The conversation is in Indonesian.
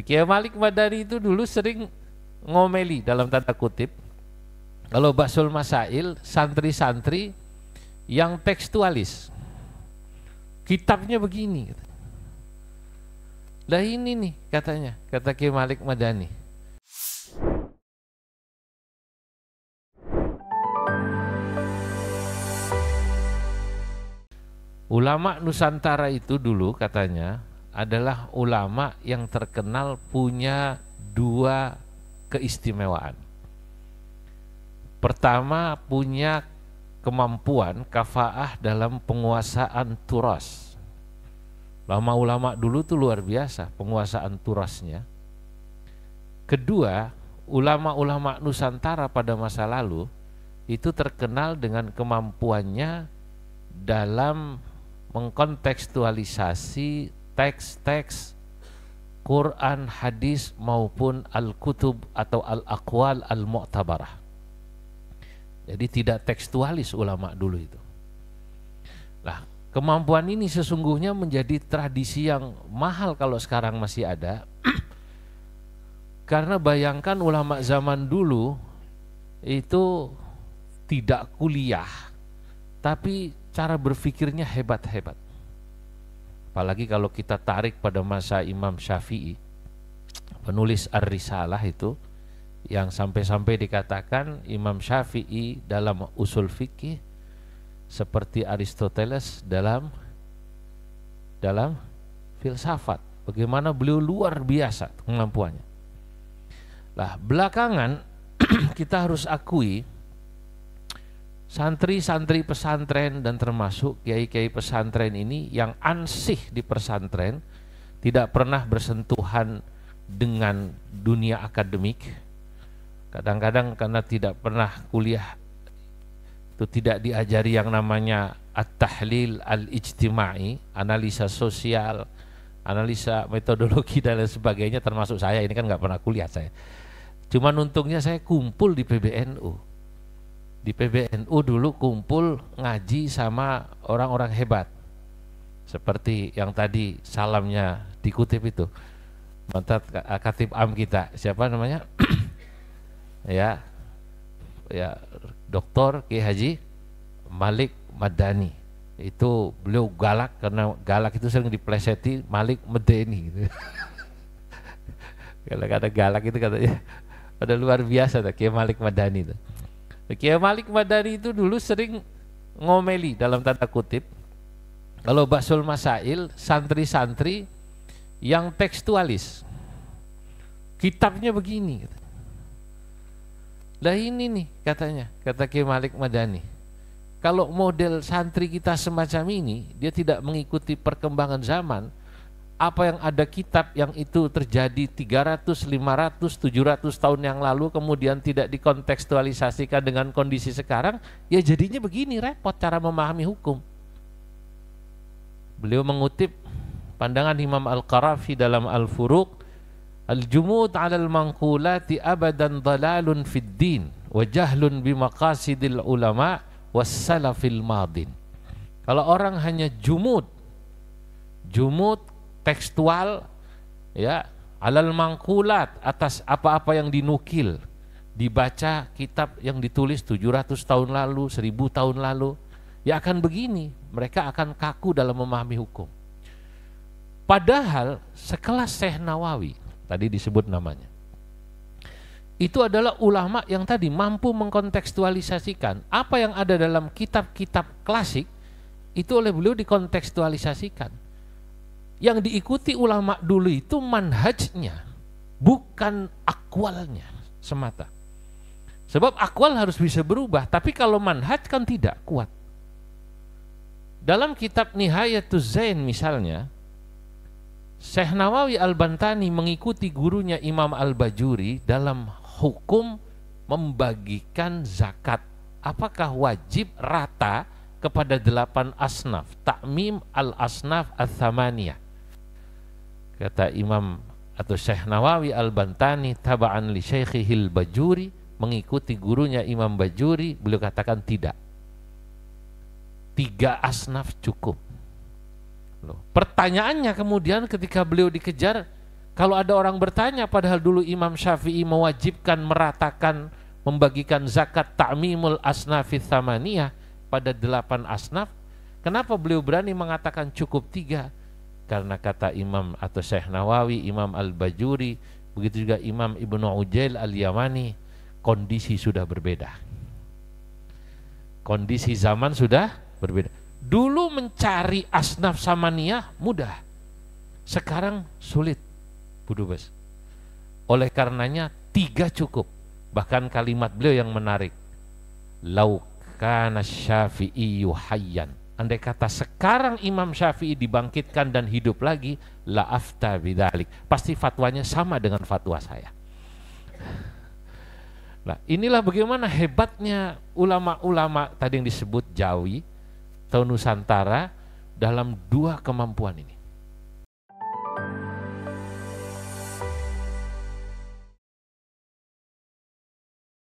Kiai Malik Madani itu dulu sering ngomeli dalam tanda kutip kalau Basul Masail santri-santri yang tekstualis kitabnya begini lah ini nih katanya kata Kiai Malik Madani Ulama Nusantara itu dulu katanya adalah ulama yang terkenal punya dua keistimewaan. Pertama, punya kemampuan kafaah dalam penguasaan turas. Lama ulama dulu tuh luar biasa penguasaan turasnya. Kedua, ulama-ulama Nusantara pada masa lalu itu terkenal dengan kemampuannya dalam mengkontekstualisasi teks-teks Quran, hadis maupun al-kutub atau al-aqwal al-mu'tabarah. Jadi tidak tekstualis ulama dulu itu. Nah, kemampuan ini sesungguhnya menjadi tradisi yang mahal kalau sekarang masih ada. Karena bayangkan ulama zaman dulu itu tidak kuliah, tapi cara berpikirnya hebat-hebat. Apalagi kalau kita tarik pada masa Imam Syafi'i, penulis Ar-Risalah itu yang sampai-sampai dikatakan Imam Syafi'i dalam usul fikih seperti Aristoteles dalam dalam filsafat. Bagaimana beliau luar biasa kemampuannya. Lah, belakangan kita harus akui santri-santri pesantren dan termasuk kiai-kiai pesantren ini yang ansih di pesantren tidak pernah bersentuhan dengan dunia akademik kadang-kadang karena tidak pernah kuliah itu tidak diajari yang namanya at-tahlil al-ijtimai analisa sosial analisa metodologi dan lain sebagainya termasuk saya ini kan nggak pernah kuliah saya cuman untungnya saya kumpul di PBNU di PBNU dulu kumpul ngaji sama orang-orang hebat seperti yang tadi salamnya dikutip itu mantan katib am kita siapa namanya ya ya doktor Ki Haji Malik Madani itu beliau galak karena galak itu sering dipleseti Malik Medeni gitu. galak ada galak itu katanya pada luar biasa tuh Ki Malik Madani tuh Kiai Malik Madani itu dulu sering ngomeli dalam tanda kutip kalau Basul Masail santri-santri yang tekstualis kitabnya begini dah ini nih katanya kata Kiai Malik Madani kalau model santri kita semacam ini dia tidak mengikuti perkembangan zaman apa yang ada kitab yang itu terjadi 300, 500, 700 tahun yang lalu kemudian tidak dikontekstualisasikan dengan kondisi sekarang, ya jadinya begini repot cara memahami hukum. Beliau mengutip pandangan Imam Al-Qarafi dalam Al-Furuq, Al-jumud 'ala al-manqulati abadan dalalun fid din wa jahlun bimakasidil ulama wassalafil salafil madin. Kalau orang hanya jumud jumud tekstual ya alal mangkulat atas apa-apa yang dinukil dibaca kitab yang ditulis 700 tahun lalu 1000 tahun lalu ya akan begini mereka akan kaku dalam memahami hukum padahal sekelas Syekh Nawawi tadi disebut namanya itu adalah ulama yang tadi mampu mengkontekstualisasikan apa yang ada dalam kitab-kitab klasik itu oleh beliau dikontekstualisasikan yang diikuti ulama dulu itu manhajnya, bukan akwalnya semata. Sebab akwal harus bisa berubah, tapi kalau manhaj kan tidak kuat. Dalam kitab Nihayatuz Zain misalnya, Syekh Nawawi Al-Bantani mengikuti gurunya Imam Al-Bajuri dalam hukum membagikan zakat. Apakah wajib rata kepada delapan asnaf? Takmim al-asnaf al-thamaniyah. Kata Imam atau Syekh Nawawi Al-Bantani taba'an li Syekhihil Bajuri mengikuti gurunya Imam Bajuri beliau katakan tidak tiga asnaf cukup Loh. pertanyaannya kemudian ketika beliau dikejar kalau ada orang bertanya padahal dulu Imam Syafi'i mewajibkan meratakan membagikan zakat ta'mimul asnafi thamaniyah pada delapan asnaf kenapa beliau berani mengatakan cukup tiga karena kata Imam atau Syekh Nawawi, Imam Al-Bajuri, begitu juga Imam Ibnu Ujail Al-Yamani, kondisi sudah berbeda. Kondisi zaman sudah berbeda. Dulu mencari asnaf samaniyah mudah. Sekarang sulit. Budubes. Oleh karenanya tiga cukup. Bahkan kalimat beliau yang menarik. Laukana syafi'i hayyan andai kata sekarang Imam Syafi'i dibangkitkan dan hidup lagi, la afta bidalik. Pasti fatwanya sama dengan fatwa saya. Nah, inilah bagaimana hebatnya ulama-ulama tadi yang disebut Jawi atau Nusantara dalam dua kemampuan ini.